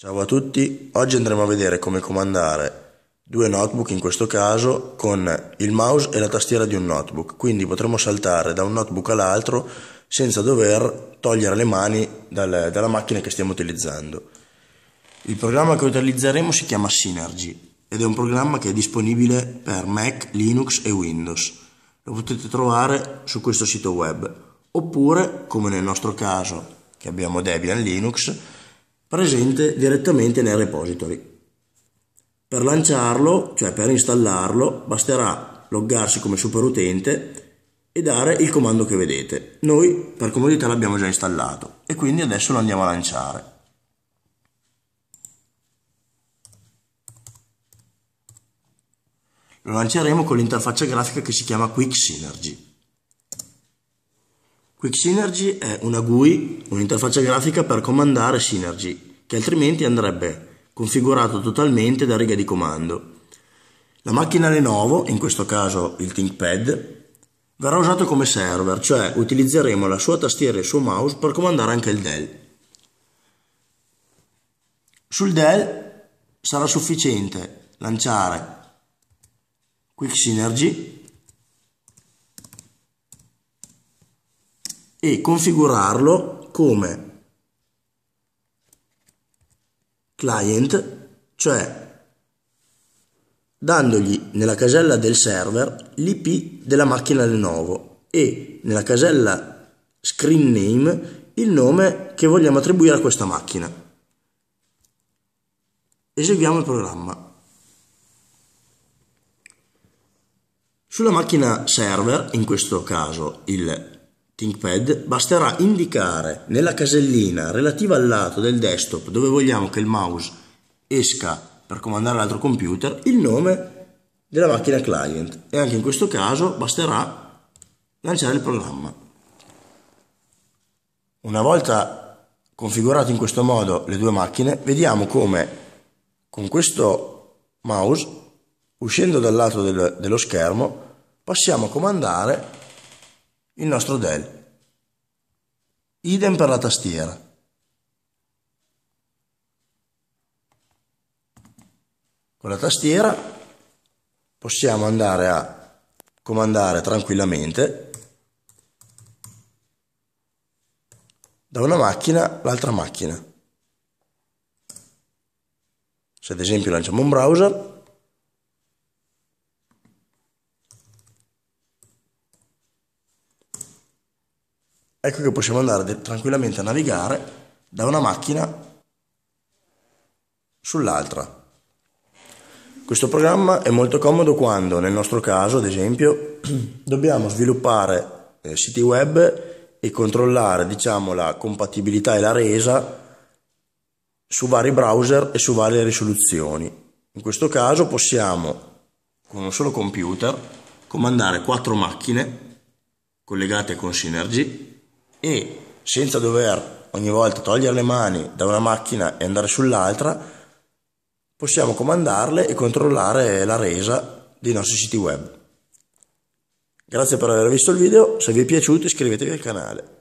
Ciao a tutti, oggi andremo a vedere come comandare due notebook in questo caso con il mouse e la tastiera di un notebook, quindi potremo saltare da un notebook all'altro senza dover togliere le mani dal, dalla macchina che stiamo utilizzando. Il programma che utilizzeremo si chiama Synergy ed è un programma che è disponibile per Mac, Linux e Windows. Lo potete trovare su questo sito web oppure, come nel nostro caso che abbiamo Debian Linux, presente direttamente nel repository. Per lanciarlo, cioè per installarlo, basterà loggarsi come superutente e dare il comando che vedete. Noi per comodità l'abbiamo già installato e quindi adesso lo andiamo a lanciare. Lo lanceremo con l'interfaccia grafica che si chiama Quick Synergy. Quick Synergy è una GUI, un'interfaccia grafica per comandare Synergy, che altrimenti andrebbe configurato totalmente da riga di comando. La macchina Lenovo, in questo caso il ThinkPad, verrà usato come server, cioè utilizzeremo la sua tastiera e il suo mouse per comandare anche il Dell. Sul Dell sarà sufficiente lanciare Quick Synergy e configurarlo come client, cioè dandogli nella casella del server l'IP della macchina Lenovo e nella casella screen name il nome che vogliamo attribuire a questa macchina. Eseguiamo il programma. Sulla macchina server, in questo caso il ThinkPad basterà indicare nella casellina relativa al lato del desktop dove vogliamo che il mouse esca per comandare l'altro computer il nome della macchina client e anche in questo caso basterà lanciare il programma. Una volta configurate in questo modo le due macchine vediamo come con questo mouse uscendo dal lato del, dello schermo possiamo comandare il nostro del. Idem per la tastiera. Con la tastiera possiamo andare a comandare tranquillamente da una macchina all'altra macchina. Se ad esempio lanciamo un browser, ecco che possiamo andare tranquillamente a navigare da una macchina sull'altra. Questo programma è molto comodo quando, nel nostro caso ad esempio, dobbiamo sviluppare eh, siti web e controllare diciamo, la compatibilità e la resa su vari browser e su varie risoluzioni. In questo caso possiamo con un solo computer comandare quattro macchine collegate con Synergy e senza dover ogni volta togliere le mani da una macchina e andare sull'altra, possiamo comandarle e controllare la resa dei nostri siti web. Grazie per aver visto il video, se vi è piaciuto iscrivetevi al canale.